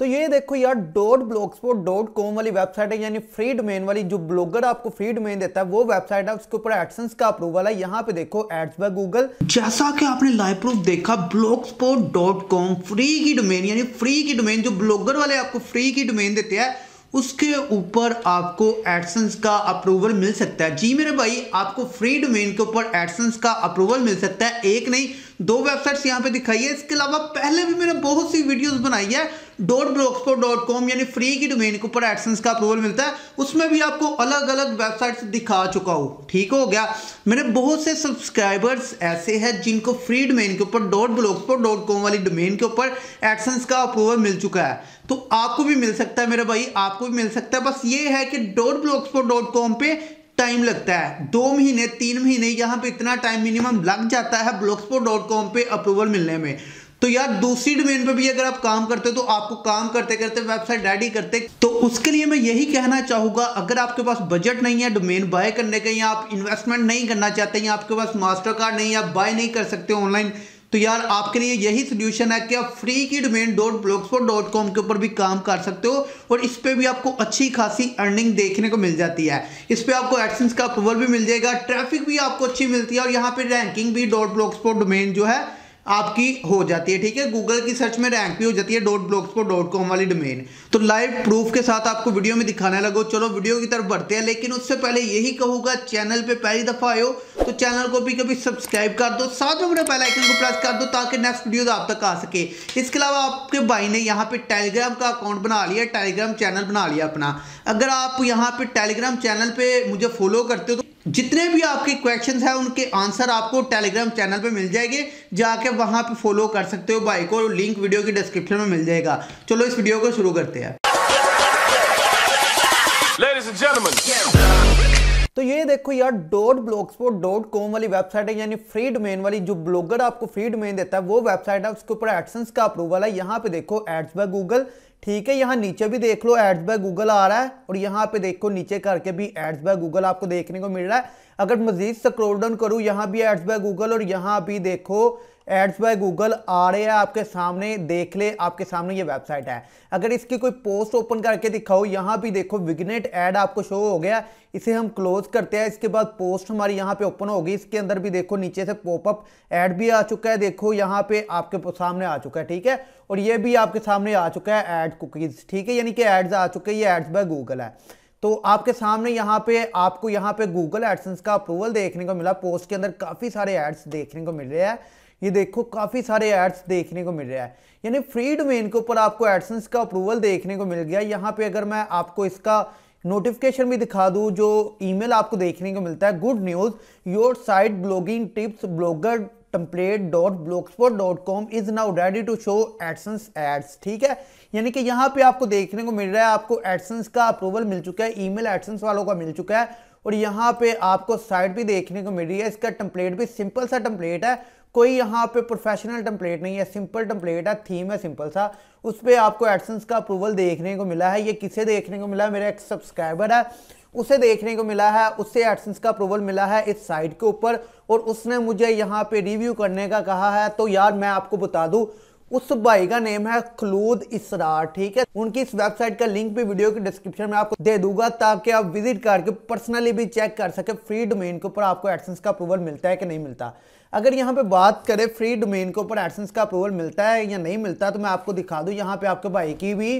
तो ये देखो यार dot blogspot dot com वाली वेबसाइट है यानी फ्री डोमेन वाली जो ब्लॉगर आपको फ्री डोमेन देता है वो वेबसाइट है उसके ऊपर एडसेंस का अप्रूवल है यहाँ पे देखो एड्स बाय गूगल जैसा कि आपने लाइव प्रूफ देखा blogspot dot com free की डोमेन यानी फ्री की डोमेन जो ब्लॉगर वाले आपको फ्री की डोमेन देते हैं उसके ऊपर आपको एडसेंस का अप्रूवल मिल सकता है जी मेरे भाई आपको फ्री डोमेन के ऊपर एडसेंस का अप्रूवल मिल सकता है एक नहीं दो वेबसाइट्स यहाँ पे दिखाई है इसके अलावा पहले भी मैंने बहुत सी वीडियोस बनाई है डॉट ब्लॉक्सपोर्ट डॉट कॉम यानी फ्री की डोमेन के ऊपर एडसेंस का अप्रूवल मिलता है उसमें भी आपको अलग अलग वेबसाइट्स दिखा चुका हूँ ठीक हो गया मेरे बहुत से सब्सक्राइबर्स ऐसे हैं जिनको फ्री डोमेन के ऊपर डॉट ब्लॉक्सपोर्ट डॉट कॉम वाली डोमेन के ऊपर एडसेंस का अप्रूवल मिल चुका है तो आपको भी मिल सकता है मेरे भाई आपको भी मिल सकता है बस ये है कि डॉट ब्लॉक्सपो डॉट कॉम पे टाइम लगता है दो महीने तीन महीने यहाँ पे इतना टाइम मिनिमम लग जाता है ब्लॉक्सपो डॉट कॉम पर अप्रूवल मिलने में तो यार दूसरी डोमेन पे भी अगर आप काम करते हो तो आपको काम करते करते वेबसाइट रेडी करते तो उसके लिए मैं यही कहना चाहूंगा अगर आपके पास बजट नहीं है डोमेन बाय करने का या आप इन्वेस्टमेंट नहीं करना चाहते या आपके पास मास्टर कार्ड नहीं आप बाय नहीं कर सकते ऑनलाइन तो यार आपके लिए यही सोल्यूशन है कि आप फ्री की domain dot blogspot dot com के ऊपर भी काम कर सकते हो और इस पर भी आपको अच्छी खासी अर्निंग देखने को मिल जाती है इस पर आपको एडसेंस का अप्रूवल भी मिल जाएगा ट्रैफिक भी आपको अच्छी मिलती है और यहाँ पे रैंकिंग भी डॉट ब्लॉक्सपोर्ट डोमेन जो है आपकी हो जाती है ठीक है गूगल की सर्च में रैंक भी हो जाती है dot blogspot dot com वाली डोमेन तो लाइव प्रूफ के साथ आपको वीडियो में दिखाने लगो चलो वीडियो की तरफ बढ़ते हैं लेकिन उससे पहले यही कहूँगा चैनल पे पहली दफ़ा आयो तो चैनल को भी कभी सब्सक्राइब कर दो साथ में अपने पहले आइकन को प्रेस कर दो ताकि नेक्स्ट वीडियो आप तक आ सके इसके अलावा आपके भाई ने यहाँ पे टेलीग्राम का अकाउंट बना लिया टेलीग्राम चैनल बना लिया अपना अगर आप यहाँ पे टेलीग्राम चैनल पर मुझे फॉलो करते हो तो जितने भी आपके क्वेश्चंस हैं उनके आंसर आपको टेलीग्राम चैनल पे मिल जाएंगे जाके वहां पे फॉलो कर सकते हो भाई को लिंक वीडियो की डिस्क्रिप्शन में मिल जाएगा चलो इस वीडियो को शुरू करते हैं तो ये देखो यार डॉट स्पोर्ट डॉट कॉम वाली वेबसाइट है यानी फ्री डोमेन वाली जो ब्लॉगर आपको फ्री डोमेन देता है वो वेबसाइट है उसके ऊपर एडसेंस का अप्रूवल है यहाँ पे देखो एड्स बाय गूगल ठीक है यहाँ नीचे भी देख लो एड्स बाय गूगल आ रहा है और यहाँ पे देखो नीचे करके भी एड्स बाय गूगल आपको देखने को मिल रहा है अगर मजीद स्क्रोल डाउन करूँ यहाँ भी एड्स बाय गूगल और यहाँ भी देखो एड्स बाय गूगल आ रहे हैं आपके सामने देख ले आपके सामने ये वेबसाइट है अगर इसकी कोई पोस्ट ओपन करके दिखाओ यहाँ भी देखो विग्नेट एड आपको शो हो गया इसे हम क्लोज करते हैं इसके बाद पोस्ट हमारी यहाँ पे ओपन होगी इसके अंदर भी देखो नीचे से पॉपअप ऐड भी आ चुका है देखो यहाँ पे आपके सामने आ चुका है ठीक है और ये भी आपके सामने आ चुका है एड कुकीज़ ठीक है यानी कि एड्स आ चुके हैं ये एड्स बाय गूगल है तो आपके सामने यहाँ पे आपको यहाँ पे गूगल एडसेंस का अप्रूवल देखने को मिला पोस्ट के अंदर काफ़ी सारे एड्स देखने को मिल रहे हैं ये देखो काफ़ी सारे एड्स देखने को मिल रहा है यानी फ्री डोमेन के ऊपर आपको एडसेंस का अप्रूवल देखने को मिल गया यहाँ पे अगर मैं आपको इसका नोटिफिकेशन भी दिखा दूँ जो ईमेल आपको देखने को मिलता है good news your site blogging tips blogger template dot for dot com is now ready to show AdSense ads ठीक है यानी कि यहाँ पे आपको देखने को मिल रहा है आपको एडसेंस का अप्रूवल मिल चुका है ईमेल एडसन्स वालों का मिल चुका है और यहाँ पे आपको साइट भी देखने को मिल रही है इसका टम्पलेट भी सिंपल सा टम्पलेट है कोई यहाँ पे प्रोफेशनल टम्पलेट नहीं है सिंपल टम्पलेट है थीम है सिंपल सा उस पर आपको एडसेंस का अप्रूवल देखने को मिला है ये किसे देखने को मिला है मेरा एक सब्सक्राइबर है उसे देखने को मिला है उससे एडसेंस का अप्रूवल मिला है इस साइट के ऊपर और उसने मुझे यहाँ पे रिव्यू करने का कहा है तो यार मैं आपको बता दूँ उस भाई का नेम है खलूद इसरार ठीक है उनकी इस वेबसाइट का लिंक भी वीडियो के डिस्क्रिप्शन में आपको दे दूंगा ताकि आप विजिट करके पर्सनली भी चेक कर सके फ्री डोमेन के ऊपर आपको एडसेंस का अप्रूवल मिलता है कि नहीं मिलता अगर यहाँ पे बात करें फ्री डोमेन के ऊपर एडसेंस का अप्रूवल मिलता है या नहीं मिलता तो मैं आपको दिखा दूँ यहाँ पे आपके भाई की भी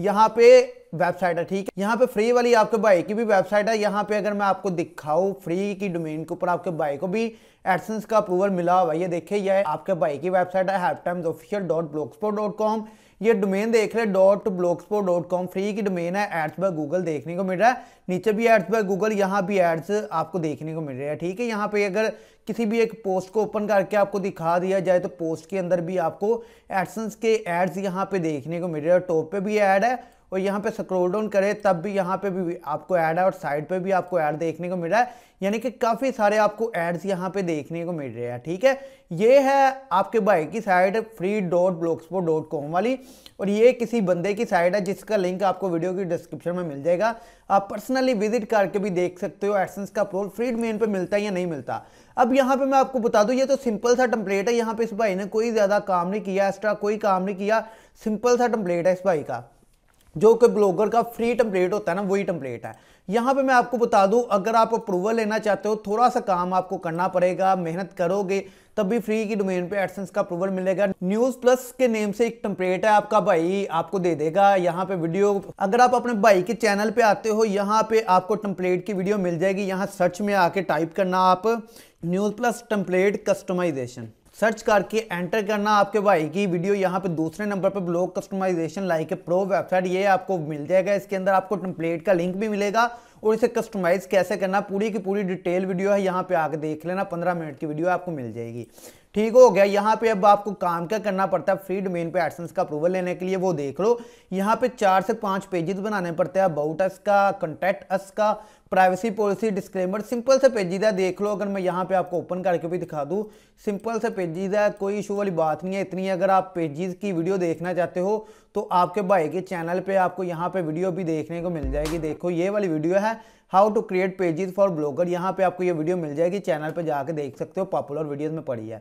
यहाँ पे वेबसाइट है ठीक है यहाँ पे फ्री वाली आपके भाई की भी वेबसाइट है यहाँ पे अगर मैं आपको दिखाऊँ फ्री की डोमेन के ऊपर आपके भाई को भी एडसेंस का अप्रूवल मिला हुआ ये देखिए यह आपके भाई की वेबसाइट है times official dot blogspot dot com ये डोमेन देख रहे dot blogspot dot com free की डोमेन है एड्स बाय गूगल देखने को मिल रहा है नीचे भी एड्स बाय गूगल यहाँ भी एड्स आपको देखने को मिल रहे हैं ठीक है यहाँ पे अगर किसी भी एक पोस्ट को ओपन करके आपको दिखा दिया जाए तो पोस्ट के अंदर भी आपको एडसन्स के एड्स यहाँ पे देखने को मिल रहे हैं टॉप पे भी एड है और यहाँ पे स्क्रोल डाउन करें तब भी यहाँ पे भी आपको ऐड है और साइड पे भी आपको ऐड देखने को मिल रहा है यानी कि काफ़ी सारे आपको एड्स यहाँ पे देखने को मिल रहे हैं ठीक है ये है आपके भाई की site free dot blogspot dot com वाली और ये किसी बंदे की साइट है जिसका लिंक आपको वीडियो की डिस्क्रिप्शन में मिल जाएगा आप पर्सनली विजिट करके भी देख सकते हो एडसेंस का प्रोल फ्री डोमेन पर मिलता है या नहीं मिलता अब यहाँ पे मैं आपको बता दूँ ये तो सिंपल सा टम्पलेट है यहाँ पे इस भाई ने कोई ज़्यादा काम नहीं किया एक्स्ट्रा कोई काम नहीं किया सिंपल सा टम्पलेट है इस भाई का जो कि ब्लॉगर का फ्री टम्पलेट होता है ना वही टम्पलेट है यहाँ पे मैं आपको बता दूँ अगर आप अप्रूवल लेना चाहते हो थोड़ा सा काम आपको करना पड़ेगा मेहनत करोगे तब भी फ्री की डोमेन पे एडसेंस का अप्रूवल मिलेगा न्यूज़ प्लस के नेम से एक टम्पलेट है आपका भाई आपको दे देगा यहाँ पे वीडियो अगर आप अपने भाई के चैनल पे आते हो यहाँ पे आपको टम्पलेट की वीडियो मिल जाएगी यहाँ सर्च में आके टाइप करना आप news plus template customization search करके एंटर करना आपके भाई की वीडियो यहाँ पे दूसरे नंबर पे blog customization like a pro website ये आपको मिल जाएगा इसके अंदर आपको टेम्पलेट का लिंक भी मिलेगा और इसे कस्टमाइज़ कैसे करना पूरी की पूरी डिटेल वीडियो है यहाँ पे आके देख लेना पंद्रह मिनट की वीडियो आपको मिल जाएगी ठीक हो गया यहाँ पे अब आपको काम क्या करना पड़ता है फ्री डोमेन पे एडसेंस का अप्रूवल लेने के लिए वो देख लो यहाँ पे चार से पांच पेजेस बनाने पड़ते हैं अबाउट अस का कंटेक्ट अस का प्राइवेसी पॉलिसी डिस्क्लेमर सिंपल से पेजीज है देख लो अगर मैं यहाँ पे आपको ओपन करके भी दिखा दूँ सिंपल से पेजीज है कोई इशू वाली बात नहीं है इतनी अगर आप पेजीज की वीडियो देखना चाहते हो तो आपके भाई के चैनल पर आपको यहाँ पे वीडियो भी देखने को मिल जाएगी देखो ये वाली वीडियो है how to create pages for blogger यहाँ पे आपको ये वीडियो मिल जाएगी चैनल पे जाके देख सकते हो पॉपुलर वीडियोस में पड़ी है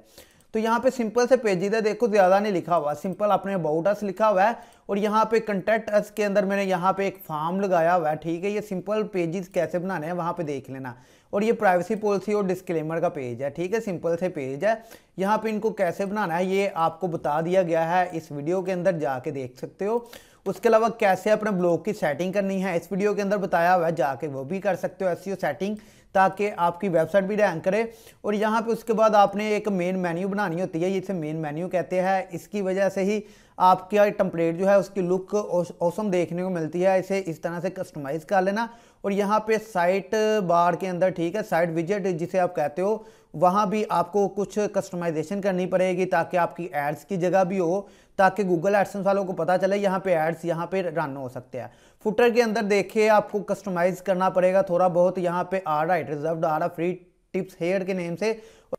तो यहाँ पे सिंपल से पेजेस है देखो ज़्यादा नहीं लिखा हुआ सिंपल अपने अबाउट अस लिखा हुआ है और यहाँ पे कंटेक्ट अस के अंदर मैंने यहाँ पे एक फॉर्म लगाया हुआ है ठीक है ये सिंपल पेजेस कैसे बनाने हैं वहाँ पे देख लेना और ये प्राइवेसी पॉलिसी और डिस्क्लेमर का पेज है ठीक है सिंपल से पेज है यहाँ पे इनको कैसे बनाना है ये आपको बता दिया गया है इस वीडियो के अंदर जाके देख सकते हो उसके अलावा कैसे अपने ब्लॉग की सेटिंग करनी है इस वीडियो के अंदर बताया हुआ है जाके वो भी कर सकते हो एस सेटिंग e ताकि आपकी वेबसाइट भी रैंक करे और यहाँ पे उसके बाद आपने एक मेन मेन्यू बनानी होती है जिसे मेन मेन्यू कहते हैं इसकी वजह से ही आपकी टम्पलेट जो है उसकी लुक औसम देखने को मिलती है इसे इस तरह से कस्टमाइज़ कर लेना और यहाँ पे साइट बार के अंदर ठीक है साइट विजेट जिसे आप कहते हो वहाँ भी आपको कुछ कस्टमाइजेशन करनी पड़ेगी ताकि आपकी एड्स की जगह भी हो ताकि गूगल एडसेंस वालों को पता चले यहाँ पे एड्स यहाँ पे रन हो सकते हैं फुटर के अंदर देखिए आपको कस्टमाइज़ करना पड़ेगा थोड़ा बहुत यहाँ पे आ रहा है रिजर्व आ रहा फ्री टिप्स हेयर के नेम से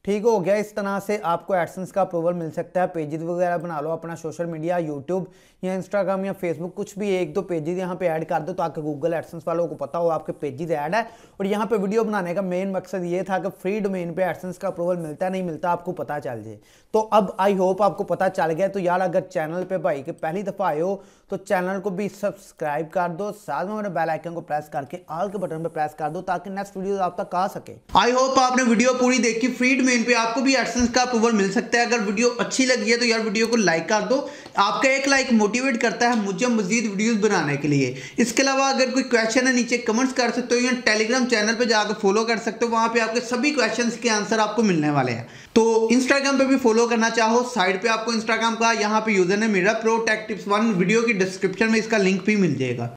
ठीक हो गया इस तरह से आपको एडसेंस का अप्रूवल मिल सकता है पेजेस वगैरह बना लो अपना सोशल मीडिया यूट्यूब या इंस्टाग्राम या फेसबुक कुछ भी एक दो पेजेस यहाँ पे ऐड कर दो ताकि गूगल एडसेंस वालों को पता हो आपके पेजेस ऐड है और यहाँ पे वीडियो बनाने का मेन मकसद ये था कि फ्री डोमेन पे एडसेंस का अप्रूवल मिलता नहीं मिलता आपको पता चल जाए तो अब आई होप आपको पता चल गया तो यार अगर चैनल पर भाई के पहली दफ़ा आए हो तो चैनल को भी सब्सक्राइब कर दो साथ में मेरे बेल आइकन को प्रेस करके आल के बटन पर प्रेस कर दो ताकि नेक्स्ट वीडियो आप तक आ सके आई होप आपने वीडियो पूरी देखी फ्रीड मेन पे आपको भी एडसेंस का अप्रूवल मिल सकता है अगर वीडियो अच्छी लगी है तो यार वीडियो को लाइक कर दो आपका एक लाइक मोटिवेट करता है मुझे मजीद वीडियोस बनाने के लिए इसके अलावा अगर कोई क्वेश्चन है नीचे कमेंट्स कर सकते हो या टेलीग्राम चैनल पर जाकर फॉलो कर सकते हो वहाँ पर आपके सभी क्वेश्चन के आंसर आपको मिलने वाले हैं तो इंस्टाग्राम पर भी फॉलो करना चाहो साइड पर आपको इंस्टाग्राम का यहाँ पर यूजर ने मेरा प्रोटेक्टिव वन वीडियो की डिस्क्रिप्शन में इसका लिंक भी मिल जाएगा